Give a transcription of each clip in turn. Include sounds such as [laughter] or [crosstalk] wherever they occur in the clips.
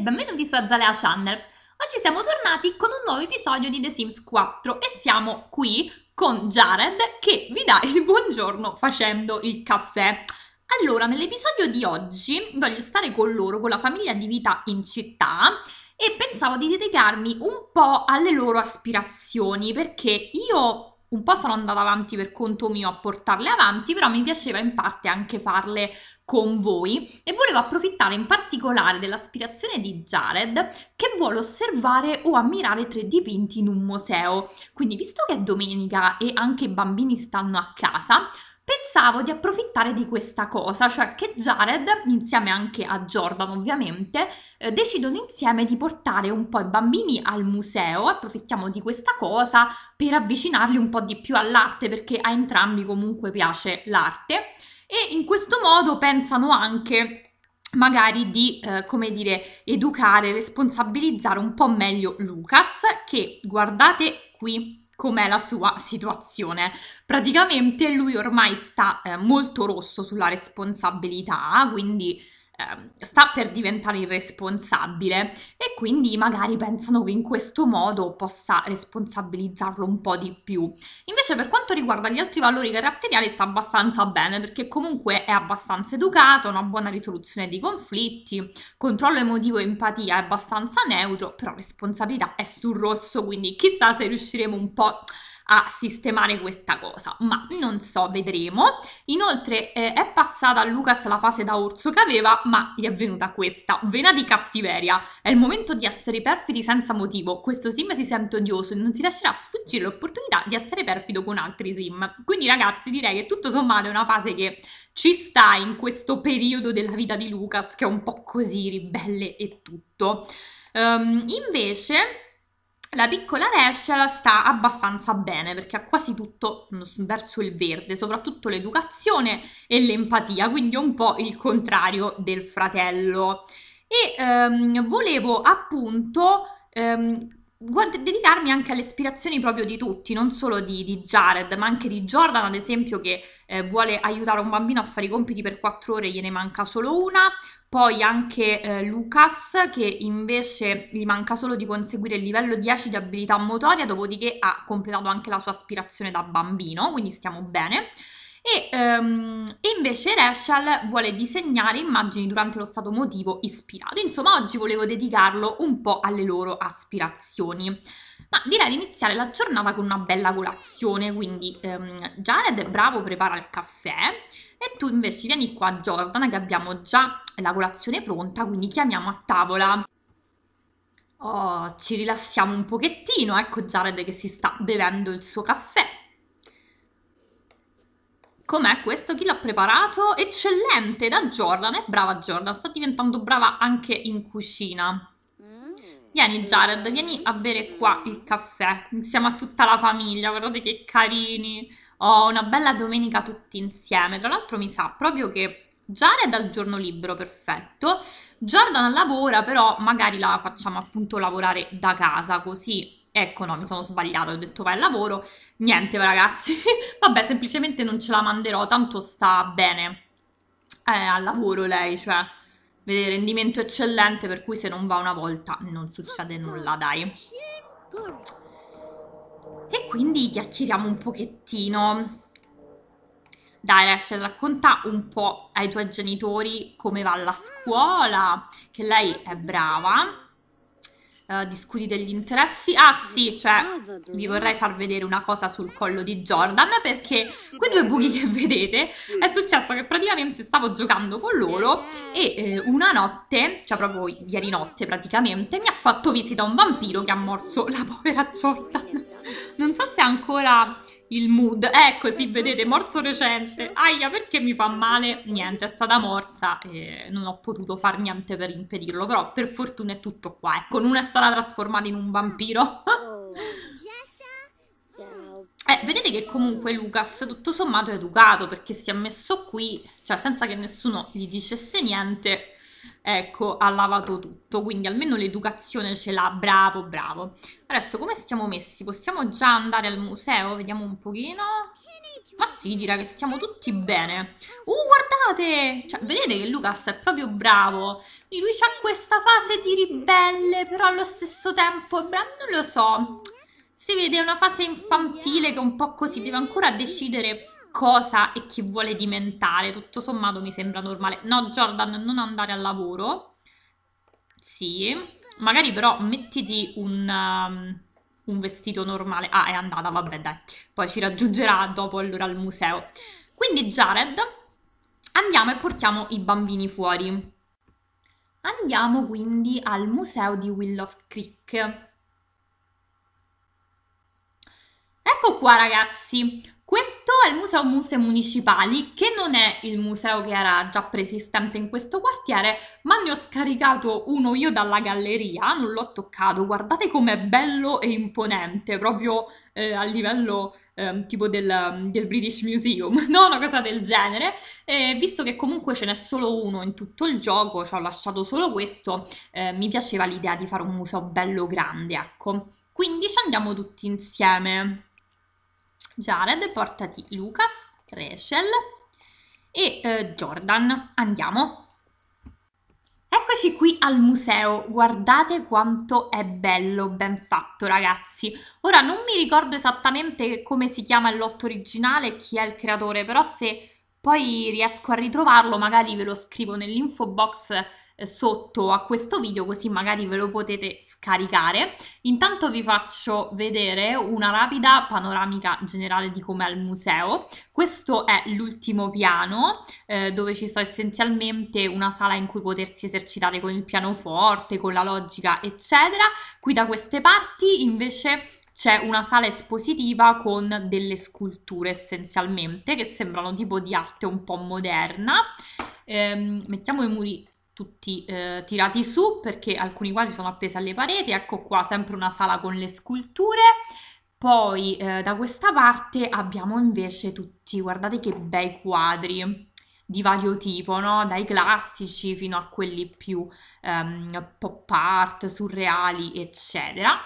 benvenuti su Azalea Channel. Oggi siamo tornati con un nuovo episodio di The Sims 4 e siamo qui con Jared che vi dà il buongiorno facendo il caffè. Allora, nell'episodio di oggi voglio stare con loro, con la famiglia di vita in città e pensavo di dedicarmi un po' alle loro aspirazioni perché io un po' sono andata avanti per conto mio a portarle avanti, però mi piaceva in parte anche farle con voi e volevo approfittare in particolare dell'aspirazione di Jared che vuole osservare o ammirare tre dipinti in un museo. Quindi, visto che è domenica e anche i bambini stanno a casa, pensavo di approfittare di questa cosa, cioè che Jared, insieme anche a Jordan ovviamente, eh, decidono insieme di portare un po' i bambini al museo, approfittiamo di questa cosa per avvicinarli un po' di più all'arte, perché a entrambi comunque piace l'arte, e in questo modo pensano anche magari di, eh, come dire, educare, responsabilizzare un po' meglio Lucas, che guardate qui, com'è la sua situazione. Praticamente lui ormai sta eh, molto rosso sulla responsabilità, quindi Ehm, sta per diventare irresponsabile e quindi magari pensano che in questo modo possa responsabilizzarlo un po' di più. Invece per quanto riguarda gli altri valori caratteriali sta abbastanza bene perché comunque è abbastanza educato, ha una buona risoluzione di conflitti, controllo emotivo e empatia è abbastanza neutro, però responsabilità è sul rosso, quindi chissà se riusciremo un po' a sistemare questa cosa, ma non so, vedremo. Inoltre eh, è passata a Lucas la fase da orso che aveva, ma gli è venuta questa, vena di cattiveria. È il momento di essere perfidi senza motivo, questo sim si sente odioso e non si lascerà sfuggire l'opportunità di essere perfido con altri sim. Quindi ragazzi direi che tutto sommato è una fase che ci sta in questo periodo della vita di Lucas che è un po' così ribelle e tutto. Um, invece la piccola Rachel sta abbastanza bene perché ha quasi tutto verso il verde, soprattutto l'educazione e l'empatia, quindi è un po' il contrario del fratello. E ehm, volevo appunto ehm, guarda, dedicarmi anche alle ispirazioni proprio di tutti, non solo di, di Jared, ma anche di Jordan, ad esempio, che eh, vuole aiutare un bambino a fare i compiti per quattro ore, e gliene manca solo una. Poi anche eh, Lucas, che invece gli manca solo di conseguire il livello 10 di abilità motoria, dopodiché ha completato anche la sua aspirazione da bambino, quindi stiamo bene. E, um, invece Rachel vuole disegnare immagini durante lo stato emotivo ispirato. Insomma, oggi volevo dedicarlo un po' alle loro aspirazioni. Ma direi di iniziare la giornata con una bella colazione, quindi um, Jared, bravo, prepara il caffè e tu invece vieni qua a Jordan che abbiamo già la colazione pronta, quindi chiamiamo a tavola. Oh, ci rilassiamo un pochettino, ecco Jared che si sta bevendo il suo caffè. Com'è questo? Chi l'ha preparato? Eccellente, da Jordan. È brava Jordan, sta diventando brava anche in cucina. Vieni Jared, vieni a bere qua il caffè insieme a tutta la famiglia, guardate che carini. Oh, una bella domenica tutti insieme. Tra l'altro mi sa proprio che Jared ha il giorno libero, perfetto. Jordan lavora, però magari la facciamo appunto lavorare da casa, così Ecco, no, mi sono sbagliata, ho detto vai al lavoro. Niente, ragazzi. [laughs] Vabbè, semplicemente non ce la manderò, tanto sta bene eh, al lavoro lei, cioè vede rendimento eccellente, per cui se non va una volta non succede nulla, dai. E quindi chiacchieriamo un pochettino. Dai, Rachel, racconta un po' ai tuoi genitori come va la scuola, che lei è brava. Eh, discuti degli interessi. Ah sì, cioè, vi vorrei far vedere una cosa sul collo di Jordan perché quei due buchi che vedete è successo che praticamente stavo giocando con loro e eh, una notte, cioè proprio ieri notte praticamente, mi ha fatto visita un vampiro che ha morso la povera Jordan. Non so se ancora il mood. Ecco, sì, vedete, morso recente. Aia, perché mi fa male? Niente, è stata morsa e non ho potuto far niente per impedirlo, però per fortuna è tutto qua. Ecco, non è stata trasformata in un vampiro. Oh, eh, vedete che comunque Lucas tutto sommato è educato perché si è messo qui, cioè senza che nessuno gli dicesse niente, ecco, ha lavato tutto, quindi almeno l'educazione ce l'ha, bravo, bravo. Adesso come stiamo messi? Possiamo già andare al museo? Vediamo un pochino. Ma sì, direi che stiamo tutti bene. Uh, guardate! Cioè, vedete che Lucas è proprio bravo. Lui ha questa fase di ribelle, però allo stesso tempo, è bravo, non lo so. Si vede è una fase infantile che un po' così, deve ancora decidere cosa e chi vuole diventare, tutto sommato mi sembra normale. No, Jordan, non andare al lavoro. Sì, magari però mettiti un, um, un vestito normale. Ah, è andata, vabbè, dai. Poi ci raggiungerà dopo allora al museo. Quindi Jared, andiamo e portiamo i bambini fuori. Andiamo quindi al museo di Willow Creek. Ecco qua ragazzi, questo è il Museo Muse Municipali, che non è il museo che era già preesistente in questo quartiere, ma ne ho scaricato uno io dalla galleria, non l'ho toccato. Guardate com'è bello e imponente, proprio eh, a livello eh, tipo del, del, British Museum, [laughs] no? Una cosa del genere. Eh, visto che comunque ce n'è solo uno in tutto il gioco, ci ho lasciato solo questo, eh, mi piaceva l'idea di fare un museo bello grande, ecco. Quindi ci andiamo tutti insieme. Jared, portati Lucas, Rachel e eh, Jordan. Andiamo! Eccoci qui al museo, guardate quanto è bello, ben fatto ragazzi. Ora non mi ricordo esattamente come si chiama il lotto originale e chi è il creatore, però se poi riesco a ritrovarlo magari ve lo scrivo nell'info box sotto a questo video così magari ve lo potete scaricare. Intanto vi faccio vedere una rapida panoramica generale di com'è il museo. Questo è l'ultimo piano eh, dove ci sta essenzialmente una sala in cui potersi esercitare con il pianoforte, con la logica eccetera. Qui da queste parti invece c'è una sala espositiva con delle sculture essenzialmente che sembrano tipo di arte un po' moderna. Ehm, mettiamo i muri tutti eh, tirati su perché alcuni quadri sono appesi alle pareti, ecco qua sempre una sala con le sculture. Poi eh, da questa parte abbiamo invece tutti, guardate che bei quadri di vario tipo, no? dai classici fino a quelli più ehm, pop art, surreali, eccetera.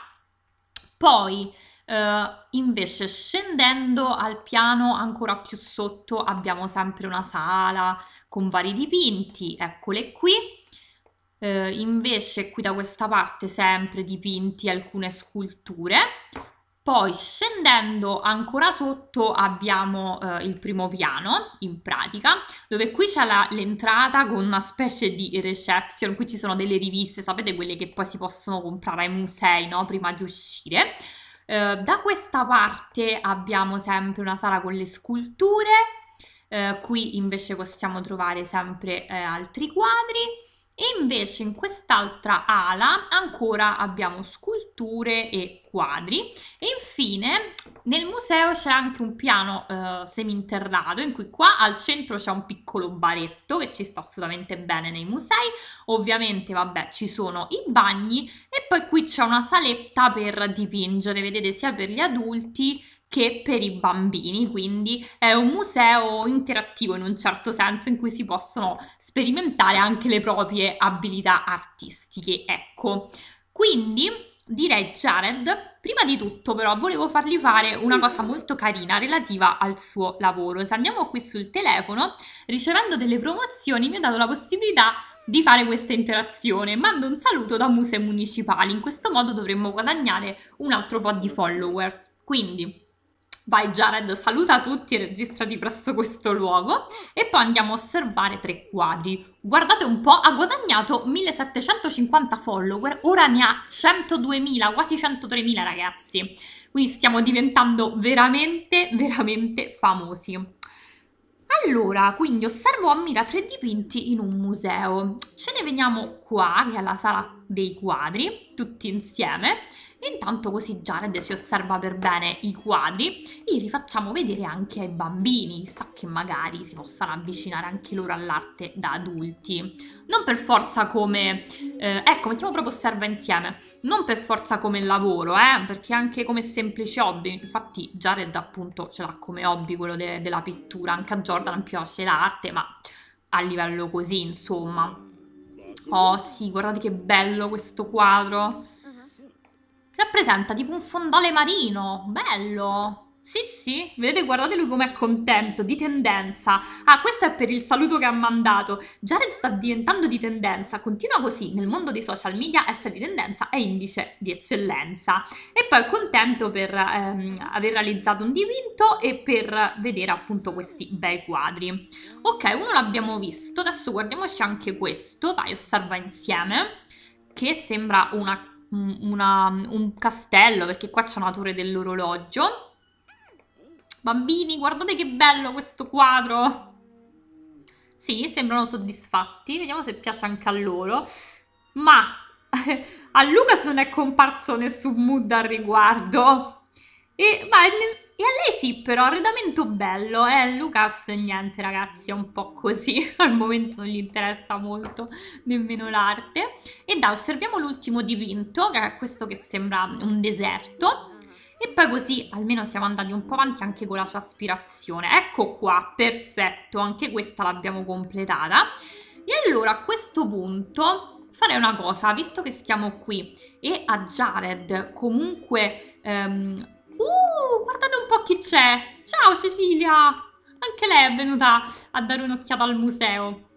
Poi Uh, invece scendendo al piano ancora più sotto abbiamo sempre una sala con vari dipinti, eccole qui. Uh, invece qui da questa parte sempre dipinti alcune sculture. Poi scendendo ancora sotto abbiamo uh, il primo piano, in pratica, dove qui c'è l'entrata con una specie di reception, qui ci sono delle riviste, sapete quelle che poi si possono comprare ai musei, no? Prima di uscire. Eh, da questa parte abbiamo sempre una sala con le sculture, eh, qui invece possiamo trovare sempre eh, altri quadri invece in quest'altra ala ancora abbiamo sculture e quadri e infine nel museo c'è anche un piano eh, seminterrato in cui qua al centro c'è un piccolo baretto che ci sta assolutamente bene nei musei, ovviamente vabbè ci sono i bagni e poi qui c'è una saletta per dipingere, vedete sia per gli adulti che per i bambini, quindi è un museo interattivo in un certo senso in cui si possono sperimentare anche le proprie abilità artistiche. Ecco, quindi direi Jared, prima di tutto però volevo fargli fare una cosa molto carina relativa al suo lavoro. Se andiamo qui sul telefono, ricevendo delle promozioni mi ha dato la possibilità di fare questa interazione. Mando un saluto da musei Municipali, in questo modo dovremmo guadagnare un altro po' di followers. Quindi Vai Jared, saluta tutti e registrati presso questo luogo e poi andiamo a osservare tre quadri. Guardate un po', ha guadagnato 1750 follower, ora ne ha 102.000, quasi 103.000 ragazzi. Quindi stiamo diventando veramente, veramente famosi. Allora, quindi osservo ammira tre dipinti in un museo. Ce ne veniamo qua, che è la sala dei quadri tutti insieme. e Intanto così Jared si osserva per bene i quadri e li facciamo vedere anche ai bambini, chissà che magari si possano avvicinare anche loro all'arte da adulti. Non per forza come, eh, ecco, mettiamo proprio osserva insieme, non per forza come lavoro, eh, perché anche come semplice hobby, infatti Jared appunto ce l'ha come hobby quello de della pittura, anche a Jordan piace l'arte, ma a livello così insomma. Oh sì, guardate che bello questo quadro. Uh-huh. Rappresenta tipo un fondale marino, bello. Sì, sì, vedete, guardate lui com'è contento, di tendenza. Ah, questo è per il saluto che ha mandato. Jared sta diventando di tendenza, continua così, nel mondo dei social media essere di tendenza è indice di eccellenza. E poi è contento per ehm, aver realizzato un dipinto e per vedere appunto questi bei quadri. Ok, uno l'abbiamo visto, adesso guardiamoci anche questo, vai, osserva insieme, che sembra una, una, un castello, perché qua c'è una torre dell'orologio Bambini, guardate che bello questo quadro! Sì, sembrano soddisfatti, vediamo se piace anche a loro. Ma [laughs] a Lucas non è comparso nessun mood al riguardo. E, ma, e a lei sì, però, arredamento bello. Eh, Lucas, niente ragazzi, è un po' così. [laughs] Al momento non gli interessa molto nemmeno l'arte. E dai, osserviamo l'ultimo dipinto, che è questo che sembra un deserto e poi così almeno siamo andati un po' avanti anche con la sua aspirazione. Ecco qua, perfetto, anche questa l'abbiamo completata. E allora a questo punto farei una cosa, visto che stiamo qui e a Jared comunque... Ehm... Uh, guardate un po' chi c'è! Ciao Cecilia! Anche lei è venuta a dare un'occhiata al museo.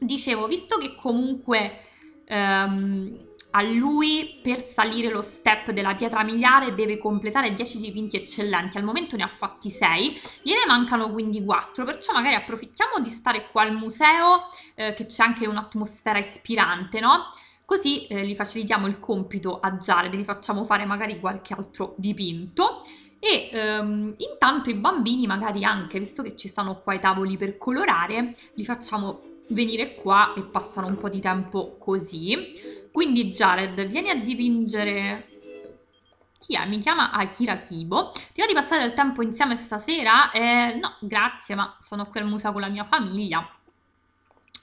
Dicevo, visto che comunque... Ehm a lui per salire lo step della pietra miliare deve completare 10 dipinti eccellenti, al momento ne ha fatti 6, gliene mancano quindi 4, perciò magari approfittiamo di stare qua al museo eh, che c'è anche un'atmosfera ispirante, no? Così eh, gli facilitiamo il compito a Jared, gli facciamo fare magari qualche altro dipinto e ehm, intanto i bambini magari anche, visto che ci stanno qua i tavoli per colorare, li facciamo venire qua e passano un po' di tempo così. Quindi Jared, vieni a dipingere... Chi è? Mi chiama Akira Kibo. Ti va di passare del tempo insieme stasera? Eh, no, grazie, ma sono qui al museo con la mia famiglia.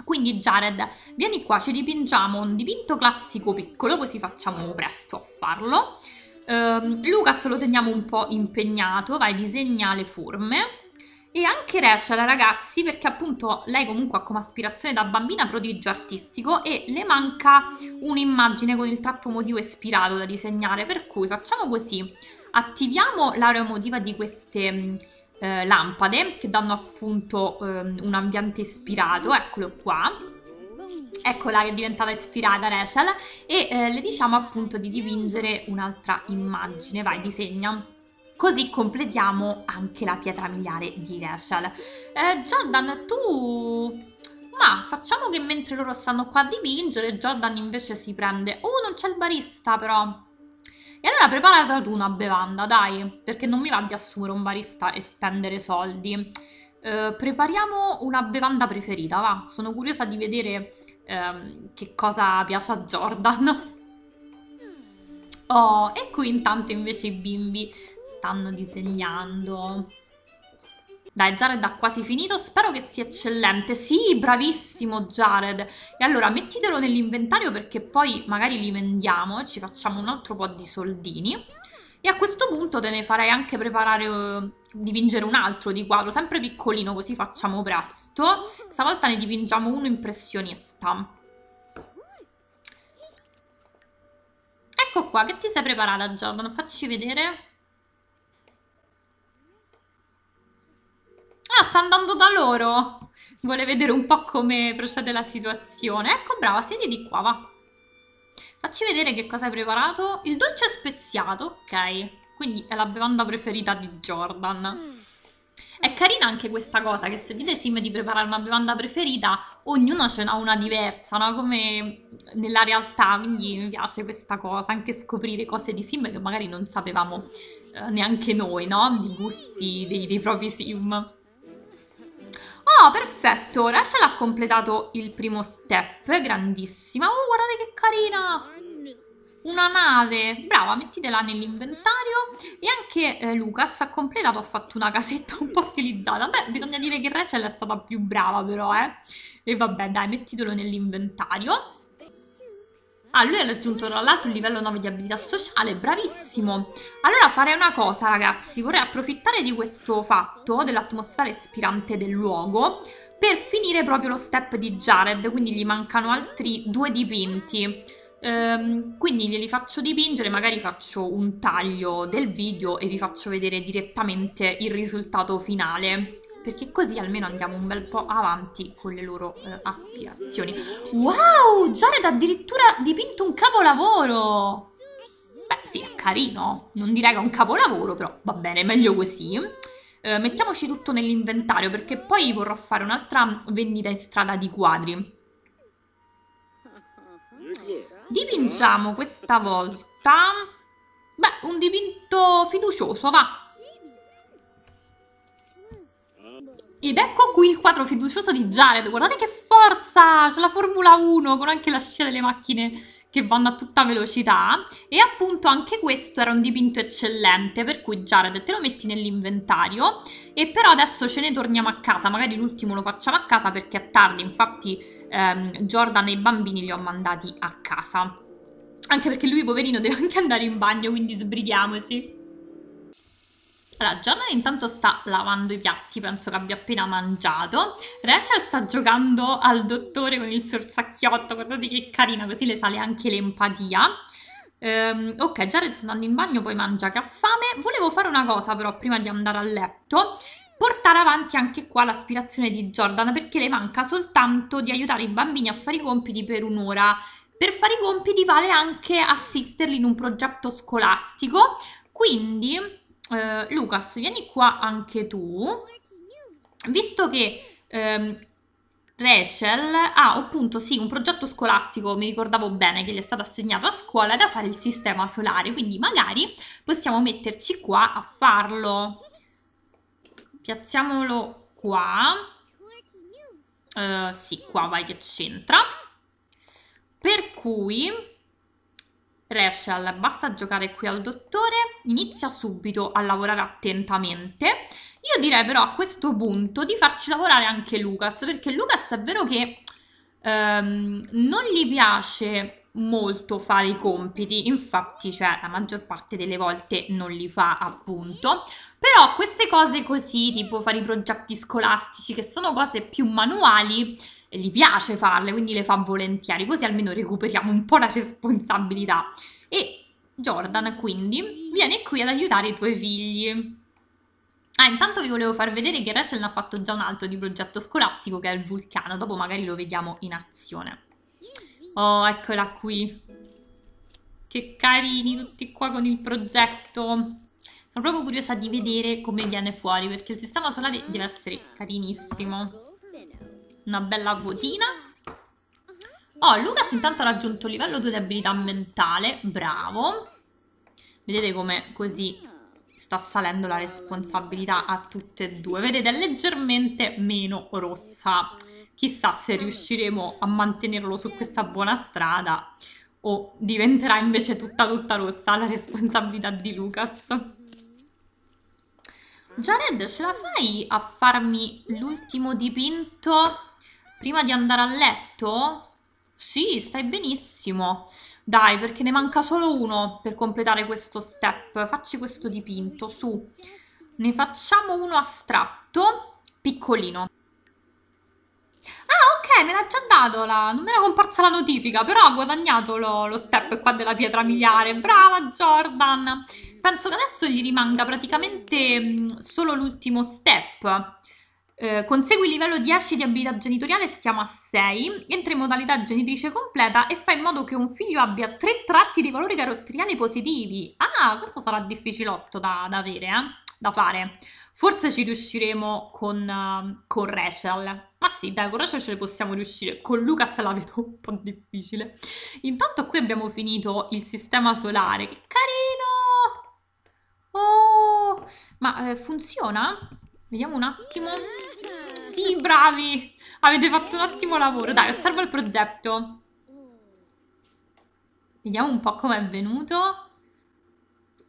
Quindi Jared, vieni qua, ci dipingiamo un dipinto classico piccolo, così facciamo presto a farlo. Um, Lucas lo teniamo un po' impegnato, vai disegna le forme e anche Rachel ragazzi perché appunto lei comunque ha come aspirazione da bambina prodigio artistico e le manca un'immagine con il tratto emotivo ispirato da disegnare, per cui facciamo così, attiviamo l'area emotiva di queste mm, eh, lampade che danno appunto eh, un ambiente ispirato, eccolo qua, eccola che è diventata ispirata Rachel e eh, le diciamo appunto di dipingere un'altra immagine, vai disegna. Così completiamo anche la pietra miliare di Rachel. Eh, Jordan, tu... Ma facciamo che mentre loro stanno qua a dipingere, Jordan invece si prende... Oh, non c'è il barista però! E allora preparata tu una bevanda, dai, perché non mi va di assumere un barista e spendere soldi. Eh, prepariamo una bevanda preferita, va. Sono curiosa di vedere ehm, che cosa piace a Jordan. [laughs] Oh, e qui intanto invece i bimbi stanno disegnando. Dai, Jared ha quasi finito, spero che sia eccellente. Sì, bravissimo Jared. E allora mettitelo nell'inventario perché poi magari li vendiamo e ci facciamo un altro po' di soldini. E a questo punto te ne farei anche preparare, eh, dipingere un altro di quadro, sempre piccolino, così facciamo presto. Stavolta ne dipingiamo uno impressionista. Ecco qua, che ti sei preparata Jordan? Facci vedere. Ah, sta andando da loro. Vuole vedere un po' come procede la situazione. Ecco, brava, siedi di qua, va. Facci vedere che cosa hai preparato. Il dolce speziato, ok. Quindi è la bevanda preferita di Jordan. È carina anche questa cosa che se dite Sim di preparare una bevanda preferita, ognuno ce n'ha una diversa, no? Come nella realtà, quindi mi piace questa cosa, anche scoprire cose di Sim che magari non sapevamo eh, neanche noi, no? Di gusti dei, dei propri Sim. Ah, perfetto, Rachel ha completato il primo step, grandissima. Oh, guardate che carina! Una nave, brava, mettitela nell'inventario. E anche eh, Lucas ha completato, ha fatto una casetta un po' stilizzata. Beh, bisogna dire che Rachel è stata più brava però, eh. E vabbè, dai, mettitelo nell'inventario. Ah, lui ha raggiunto tra l'altro il livello 9 di abilità sociale, bravissimo. Allora farei una cosa ragazzi, vorrei approfittare di questo fatto, dell'atmosfera ispirante del luogo, per finire proprio lo step di Jared, quindi gli mancano altri due dipinti. Um, quindi glieli faccio dipingere, magari faccio un taglio del video e vi faccio vedere direttamente il risultato finale perché così almeno andiamo un bel po' avanti con le loro eh, aspirazioni. Wow, Jared addirittura dipinto un capolavoro! Beh, sì, è carino, non direi che è un capolavoro, però va bene, meglio così. Eh, mettiamoci tutto nell'inventario perché poi vorrò fare un'altra vendita in strada di quadri. Dipingiamo questa volta... Beh, un dipinto fiducioso, va, Ed ecco qui il quadro fiducioso di Jared, guardate che forza! C'è la Formula 1 con anche la scia delle macchine che vanno a tutta velocità e appunto anche questo era un dipinto eccellente per cui Jared te lo metti nell'inventario e però adesso ce ne torniamo a casa, magari l'ultimo lo facciamo a casa perché è tardi, infatti ehm, Jordan e i bambini li ho mandati a casa. Anche perché lui poverino deve anche andare in bagno, quindi sbrighiamoci. Allora, Jordan intanto sta lavando i piatti, penso che abbia appena mangiato. Rachel sta giocando al dottore con il sorsacchiotto, guardate che carina, così le sale anche l'empatia. Um, ok, Jared sta andando in bagno, poi mangia che ha fame. Volevo fare una cosa però prima di andare a letto, portare avanti anche qua l'aspirazione di Jordan perché le manca soltanto di aiutare i bambini a fare i compiti per un'ora. Per fare i compiti vale anche assisterli in un progetto scolastico, quindi eh, Lucas, vieni qua anche tu, visto che ehm, Rachel ha appunto sì un progetto scolastico, mi ricordavo bene che gli è stato assegnato a scuola da fare il sistema solare, quindi magari possiamo metterci qua a farlo. Piazziamolo qua. Uh, sì, qua vai che c'entra. Per cui Rachel, basta giocare qui al dottore, inizia subito a lavorare attentamente. Io direi però a questo punto di farci lavorare anche Lucas, perché Lucas è vero che ehm, non gli piace molto fare i compiti, infatti, cioè la maggior parte delle volte non li fa appunto, però queste cose così, tipo fare i progetti scolastici che sono cose più manuali, gli piace farle, quindi le fa volentieri, così almeno recuperiamo un po' la responsabilità. E Jordan quindi viene qui ad aiutare i tuoi figli. Ah, intanto vi volevo far vedere che Rachel ne ha fatto già un altro di progetto scolastico che è il vulcano, dopo magari lo vediamo in azione. Oh, eccola qui. Che carini tutti qua con il progetto. Sono proprio curiosa di vedere come viene fuori perché il sistema solare deve essere carinissimo una bella votina. Oh, Lucas intanto ha raggiunto il livello 2 di abilità mentale, bravo. Vedete come così sta salendo la responsabilità a tutte e due. Vedete, è leggermente meno rossa. Chissà se riusciremo a mantenerlo su questa buona strada o diventerà invece tutta tutta rossa la responsabilità di Lucas. Jared, ce la fai a farmi l'ultimo dipinto prima di andare a letto? Sì, stai benissimo. Dai, perché ne manca solo uno per completare questo step. Facci questo dipinto, su. Ne facciamo uno astratto, piccolino. Ah, ok, me l'ha già dato, la... non me era comparsa la notifica, però ha guadagnato lo, lo step qua della pietra miliare. Brava Jordan! Penso che adesso gli rimanga praticamente mm, solo l'ultimo step eh, consegui il livello 10 di abilità genitoriale, stiamo a 6, entra in modalità genitrice completa e fa in modo che un figlio abbia tre tratti di valori caratteriali positivi. Ah, questo sarà difficilotto da, da avere, eh? da fare. Forse ci riusciremo con, uh, con Rachel. Ma sì, dai, con Rachel ce le possiamo riuscire. Con Lucas la vedo un po' difficile. Intanto qui abbiamo finito il sistema solare. Che carino! Oh! Ma eh, funziona? Vediamo un attimo. Sì, bravi! Avete fatto un ottimo lavoro. Dai, osserva il progetto. Vediamo un po' com'è venuto.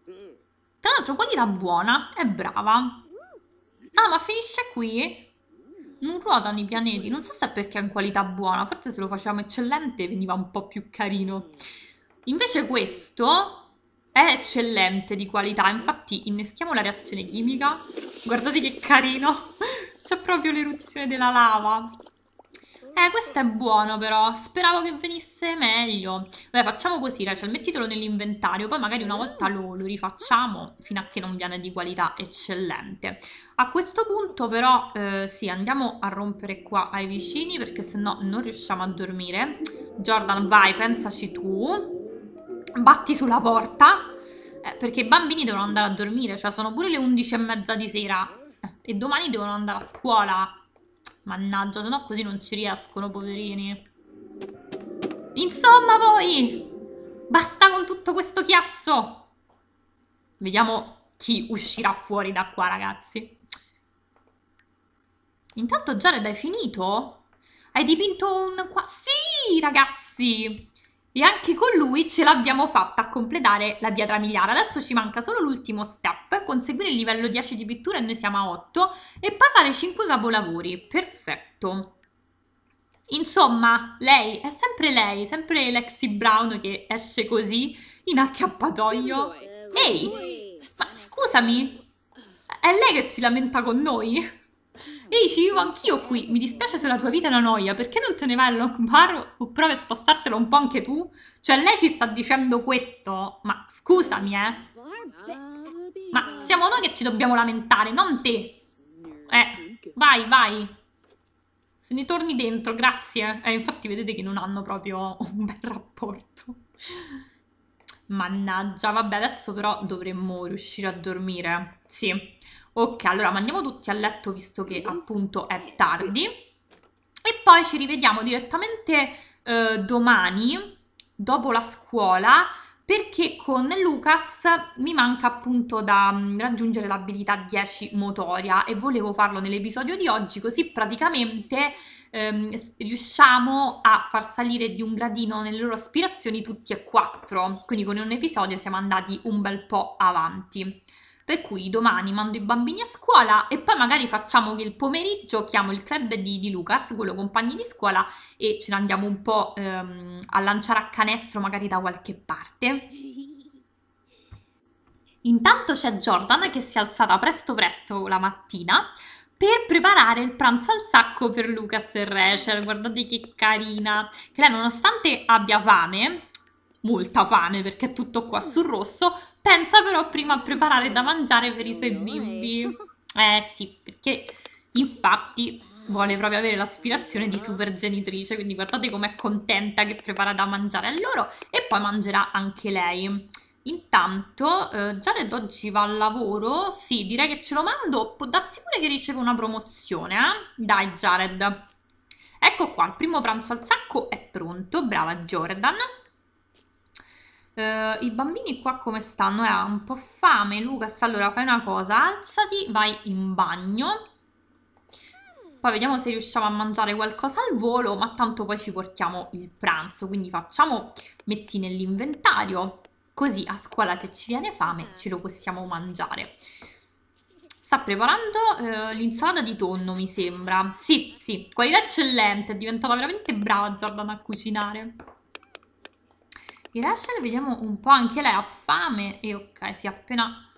Tra l'altro, qualità buona. È brava. Ah, ma finisce qui? Non ruotano i pianeti. Non so se è perché è in qualità buona. Forse se lo facevamo eccellente veniva un po' più carino. Invece questo è eccellente di qualità, infatti inneschiamo la reazione chimica. Guardate che carino, [laughs] c'è proprio l'eruzione della lava. Eh, questo è buono però, speravo che venisse meglio. Vabbè, facciamo così, Rachel, mettitelo nell'inventario, poi magari una volta lo, lo, rifacciamo fino a che non viene di qualità eccellente. A questo punto però, eh, sì, andiamo a rompere qua ai vicini perché sennò non riusciamo a dormire. Jordan, vai, pensaci tu batti sulla porta, eh, perché i bambini devono andare a dormire, cioè sono pure le 11 e mezza di sera e domani devono andare a scuola. Mannaggia, se no così non ci riescono, poverini. Insomma, voi! Basta con tutto questo chiasso! Vediamo chi uscirà fuori da qua, ragazzi. Intanto Jared hai finito? Hai dipinto un... Qua... Sì, ragazzi! e anche con lui ce l'abbiamo fatta a completare la diatramigliara. Adesso ci manca solo l'ultimo step, conseguire il livello 10 di pittura e noi siamo a 8 e passare 5 capolavori. Perfetto. Insomma, lei è sempre lei, sempre Lexi Brown che esce così in accappatoio. Eh, Ehi, ma scusami, è lei che si lamenta con noi? E dici, io anch'io qui, mi dispiace se la tua vita è una noia, perché non te ne vai a long bar o provi a spostartelo un po' anche tu? Cioè, lei ci sta dicendo questo, ma scusami, eh. Ma siamo noi che ci dobbiamo lamentare, non te. Eh, vai, vai. Se ne torni dentro, grazie. Eh, infatti vedete che non hanno proprio un bel rapporto. Mannaggia, vabbè, adesso però dovremmo riuscire a dormire. Sì. Sì. Ok, allora mandiamo tutti a letto visto che appunto è tardi e poi ci rivediamo direttamente eh, domani dopo la scuola perché con Lucas mi manca appunto da mm, raggiungere l'abilità 10 motoria e volevo farlo nell'episodio di oggi così praticamente ehm, riusciamo a far salire di un gradino nelle loro aspirazioni tutti e quattro, quindi con un episodio siamo andati un bel po' avanti. Per cui domani mando i bambini a scuola e poi magari facciamo che il pomeriggio chiamo il club di, di Lucas, quello compagni di scuola, e ce ne andiamo un po' ehm, a lanciare a canestro magari da qualche parte. Intanto c'è Jordan che si è alzata presto presto la mattina per preparare il pranzo al sacco per Lucas e Rachel. Guardate che carina! Che lei nonostante abbia fame, molta fame perché è tutto qua sul rosso, Pensa però prima a preparare da mangiare per i suoi bimbi. Eh sì, perché infatti vuole proprio avere l'aspirazione di super genitrice, quindi guardate com'è contenta che prepara da mangiare a loro e poi mangerà anche lei. Intanto eh, Jared oggi va al lavoro, sì direi che ce lo mando, può darsi pure che riceve una promozione, eh? dai Jared. Ecco qua, il primo pranzo al sacco è pronto, brava Jordan. Uh, I bambini qua come stanno? Eh, un po' fame, Lucas. Allora fai una cosa, alzati, vai in bagno. Poi vediamo se riusciamo a mangiare qualcosa al volo, ma tanto poi ci portiamo il pranzo. Quindi facciamo, metti nell'inventario, così a scuola se ci viene fame ce lo possiamo mangiare. Sta preparando eh, l'insalata di tonno, mi sembra. Sì, sì, qualità eccellente, è diventata veramente brava Jordan a cucinare di Rachel vediamo un po', anche lei ha fame e ok, si sì, appena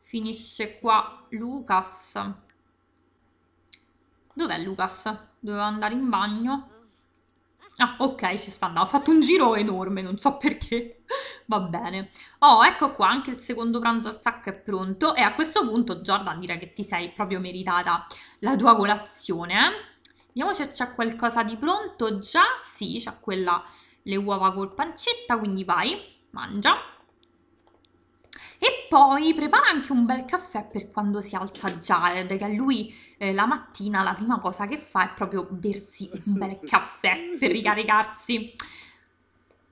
finisce qua Lucas. Dov'è Lucas? Doveva andare in bagno. Ah, ok, ci sta andando. ha fatto un giro enorme, non so perché. [laughs] Va bene. Oh, ecco qua, anche il secondo pranzo al sacco è pronto. E a questo punto, Jordan, direi che ti sei proprio meritata la tua colazione. Eh? Vediamo se c'è qualcosa di pronto. Già sì, c'è quella le uova col pancetta, quindi vai, mangia. E poi prepara anche un bel caffè per quando si alza Jared, che a lui eh, la mattina la prima cosa che fa è proprio bersi un bel caffè per ricaricarsi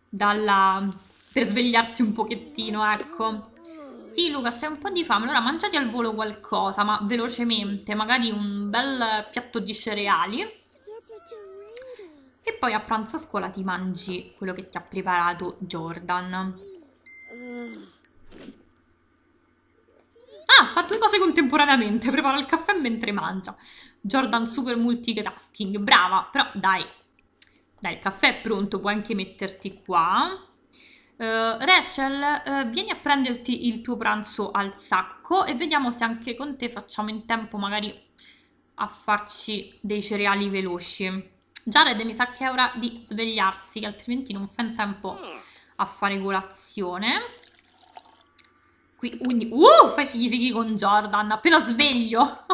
dalla... per svegliarsi un pochettino, ecco. Sì, Luca, sei un po' di fame. Allora, mangiate al volo qualcosa, ma velocemente, magari un bel piatto di cereali e poi a pranzo a scuola ti mangi quello che ti ha preparato Jordan. Ah, fa due cose contemporaneamente, prepara il caffè mentre mangia. Jordan super multitasking, brava, però dai, dai, il caffè è pronto, puoi anche metterti qua. Uh, Rachel, uh, vieni a prenderti il tuo pranzo al sacco e vediamo se anche con te facciamo in tempo magari a farci dei cereali veloci. Jared mi sa che è ora di svegliarsi, altrimenti non fa in tempo a fare colazione. Qui, quindi, uh, fai fighi fighi con Jordan, appena sveglio.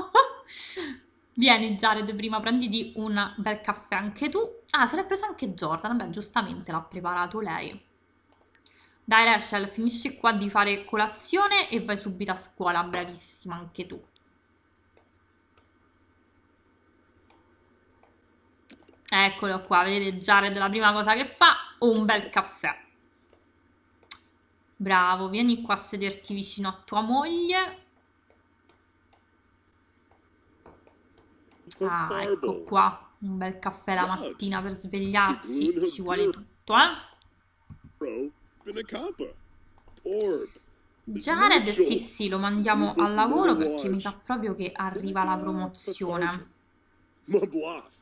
[laughs] Vieni Jared, prima prenditi un bel caffè anche tu. Ah, se l'è preso anche Jordan, beh, giustamente l'ha preparato lei. Dai Rachel, finisci qua di fare colazione e vai subito a scuola, bravissima anche tu. Eccolo qua, vedete Jared la prima cosa che fa, un bel caffè. Bravo, vieni qua a sederti vicino a tua moglie. Ah, ecco qua, un bel caffè la mattina per svegliarsi, ci vuole tutto, eh? Jared, sì sì, lo mandiamo al lavoro perché mi sa proprio che arriva la promozione. Ma bluff.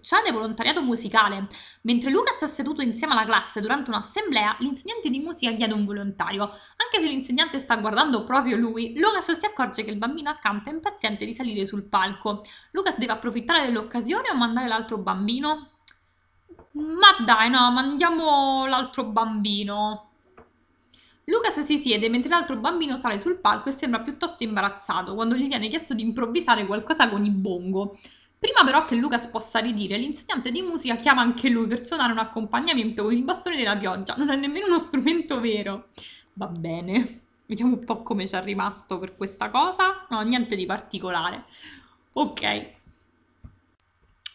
Cioè volontariato musicale. Mentre Luca sta seduto insieme alla classe durante un'assemblea, l'insegnante di musica chiede un volontario. Anche se l'insegnante sta guardando proprio lui, Lucas si accorge che il bambino accanto è impaziente di salire sul palco. Lucas deve approfittare dell'occasione o mandare l'altro bambino? Ma dai, no, mandiamo l'altro bambino. Lucas si siede mentre l'altro bambino sale sul palco e sembra piuttosto imbarazzato quando gli viene chiesto di improvvisare qualcosa con i bongo. Prima però che Lucas possa ridire, l'insegnante di musica chiama anche lui per suonare un accompagnamento con il bastone della pioggia. Non è nemmeno uno strumento vero. Va bene. Vediamo un po' come ci è rimasto per questa cosa. No, niente di particolare. Ok.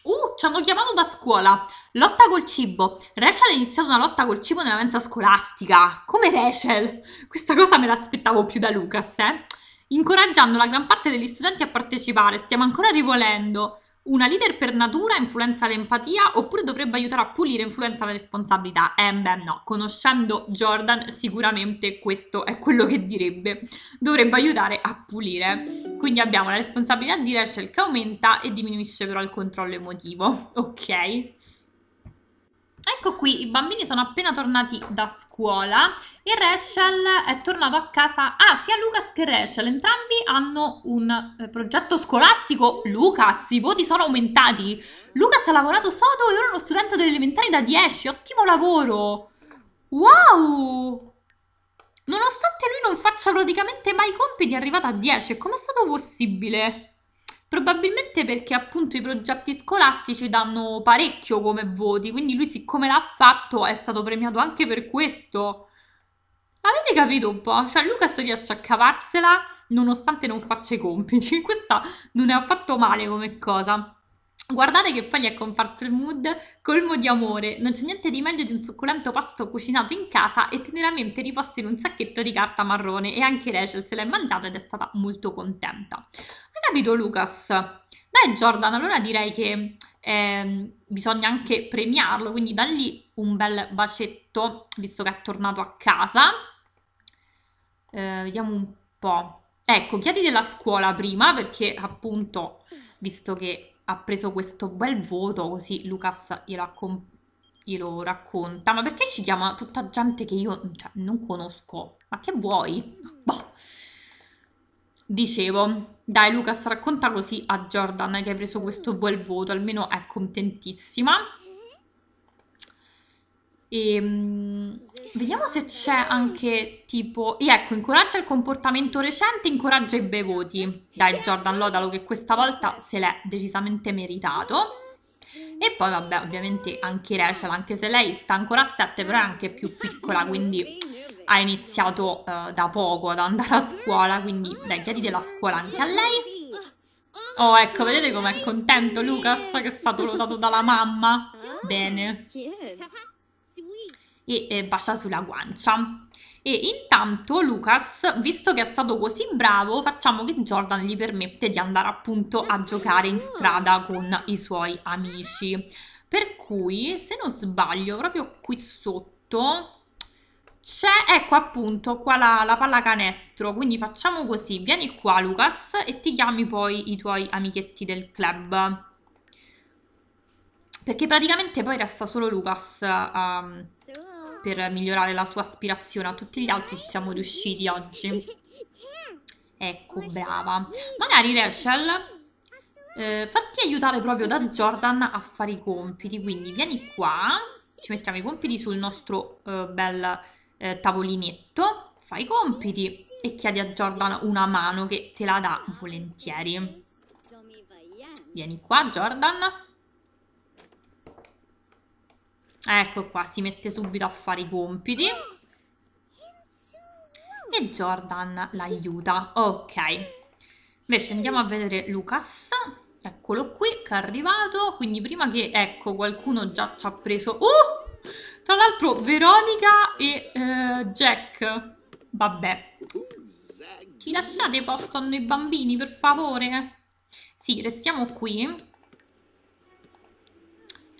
Uh, ci hanno chiamato da scuola. Lotta col cibo. Rachel ha iniziato una lotta col cibo nella mensa scolastica. Come Rachel? Questa cosa me l'aspettavo più da Lucas, eh. Incoraggiando la gran parte degli studenti a partecipare, stiamo ancora rivolendo una leader per natura influenza l'empatia oppure dovrebbe aiutare a pulire influenza la responsabilità? Eh beh no, conoscendo Jordan sicuramente questo è quello che direbbe. Dovrebbe aiutare a pulire. Quindi abbiamo la responsabilità di leadership che aumenta e diminuisce però il controllo emotivo. Ok? Ecco qui, i bambini sono appena tornati da scuola e Rachel è tornato a casa. Ah, sia Lucas che Rachel, entrambi hanno un eh, progetto scolastico. Lucas, i voti sono aumentati. Lucas ha lavorato sodo e ora è uno studente delle elementari da 10. Ottimo lavoro! Wow! Nonostante lui non faccia praticamente mai compiti, è arrivato a 10. Com'è stato possibile? Probabilmente perché appunto i progetti scolastici danno parecchio come voti, quindi lui siccome l'ha fatto è stato premiato anche per questo. Avete capito un po'? Cioè Lucas riesce a cavarsela nonostante non faccia i compiti. [laughs] Questa non è affatto male come cosa. Guardate che poi gli è comparso il mood colmo di amore, non c'è niente di meglio di un succulento pasto cucinato in casa e teneramente riposto in un sacchetto di carta marrone e anche Rachel se l'è mangiato ed è stata molto contenta. Hai capito Lucas? Dai Jordan, allora direi che eh, bisogna anche premiarlo, quindi dagli un bel bacetto visto che è tornato a casa. Eh, vediamo un po'. Ecco, chiedi della scuola prima perché appunto, visto che ha preso questo bel voto, così Lucas gliela, glielo racconta. Ma perché ci chiama tutta gente che io cioè, non conosco? Ma che vuoi? Boh. Dicevo, dai Lucas, racconta così a Jordan che hai preso questo bel voto, almeno è contentissima. E ehm, vediamo se c'è anche tipo... E ecco, incoraggia il comportamento recente, incoraggia i bevuti. Dai Jordan, lodalo che questa volta se l'è decisamente meritato. E poi vabbè, ovviamente anche Rachel, anche se lei sta ancora a 7, però è anche più piccola, quindi ha iniziato uh, da poco ad andare a scuola, quindi dai, chiedite la scuola anche a lei. Oh, ecco, vedete com'è contento Lucas che è stato lodato dalla mamma? Bene e eh, bacia sulla guancia. E intanto Lucas, visto che è stato così bravo, facciamo che Jordan gli permette di andare appunto a mm-hmm. giocare in strada con i suoi amici. Per cui, se non sbaglio, proprio qui sotto c'è, ecco appunto, qua la, la pallacanestro, quindi facciamo così, vieni qua Lucas e ti chiami poi i tuoi amichetti del club. Perché praticamente poi resta solo Lucas a, ehm, per migliorare la sua aspirazione a tutti gli altri ci siamo riusciti oggi. [laughs] Ecco, brava. Magari Rachel eh, fatti aiutare proprio da Jordan a fare i compiti, quindi vieni qua, ci mettiamo i compiti sul nostro eh, bel eh, tavolinetto, fai i compiti e chiedi a Jordan una mano che te la dà volentieri. Vieni qua Jordan, Ecco qua, si mette subito a fare i compiti. E Jordan l'aiuta. Ok. Invece andiamo a vedere Lucas. Eccolo qui, che è arrivato. Quindi prima che, ecco, qualcuno già ci ha preso... Uh! Tra l'altro Veronica e eh, Jack. Vabbè. Ci lasciate posto a noi bambini, per favore? Sì, restiamo qui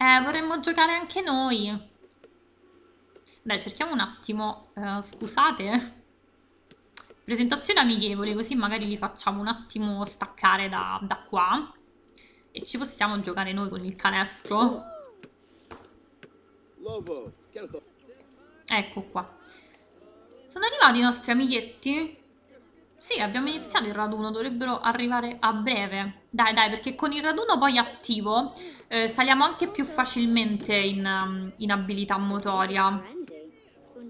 eh, vorremmo giocare anche noi. Dai, cerchiamo un attimo, uh, scusate. Presentazione amichevole, così magari li facciamo un attimo staccare da, da qua. E ci possiamo giocare noi con il canestro. Ecco qua. Sono arrivati i nostri amichetti. Sì, abbiamo iniziato il raduno, dovrebbero arrivare a breve. Dai, dai, perché con il raduno poi attivo eh, saliamo anche più facilmente in, um, in abilità motoria.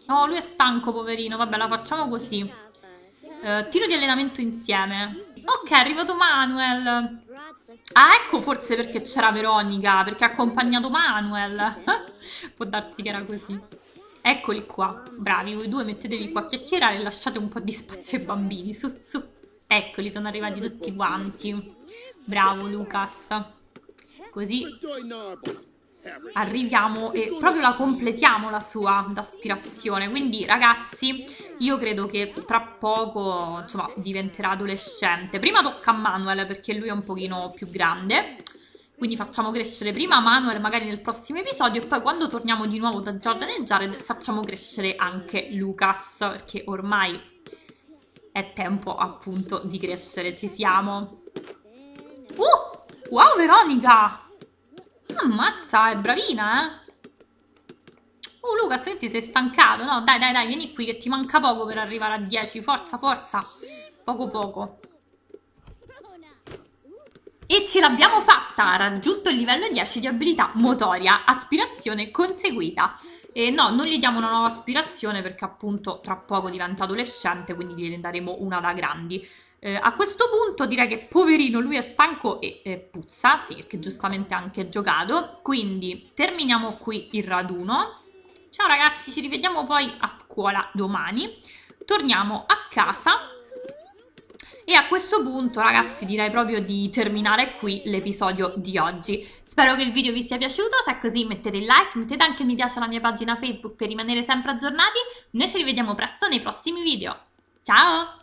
Oh, lui è stanco, poverino. Vabbè, la facciamo così. Eh, tiro di allenamento insieme. Ok, è arrivato Manuel. Ah, ecco forse perché c'era Veronica, perché ha accompagnato Manuel. [laughs] Può darsi che era così. Eccoli qua, bravi, voi due mettetevi qua a chiacchierare e lasciate un po' di spazio ai bambini, su, su. Eccoli, sono arrivati tutti quanti. Bravo Lucas. Così arriviamo e proprio la completiamo la sua d'aspirazione. Quindi ragazzi, io credo che tra poco, insomma, diventerà adolescente. Prima tocca a Manuel perché lui è un pochino più grande. Quindi facciamo crescere prima Manuel magari nel prossimo episodio e poi quando torniamo di nuovo da Jordan e Jared facciamo crescere anche Lucas perché ormai è tempo appunto di crescere, ci siamo. Uh! Wow Veronica! Ammazza, è bravina eh! Oh Lucas, senti sei stancato? No, dai, dai, dai, vieni qui che ti manca poco per arrivare a 10. Forza, forza. Poco poco. E ce l'abbiamo fatta! Raggiunto il livello 10 di abilità motoria, aspirazione conseguita. E no, non gli diamo una nuova aspirazione perché appunto tra poco diventa adolescente, quindi gliene daremo una da grandi. Eh, a questo punto direi che poverino lui è stanco e, e puzza, sì, perché giustamente ha anche giocato. Quindi terminiamo qui il raduno. Ciao ragazzi, ci rivediamo poi a scuola domani. Torniamo a casa e a questo punto, ragazzi, direi proprio di terminare qui l'episodio di oggi. Spero che il video vi sia piaciuto, se è così mettete il like, mettete anche mi piace alla mia pagina Facebook per rimanere sempre aggiornati. Noi ci rivediamo presto nei prossimi video. Ciao!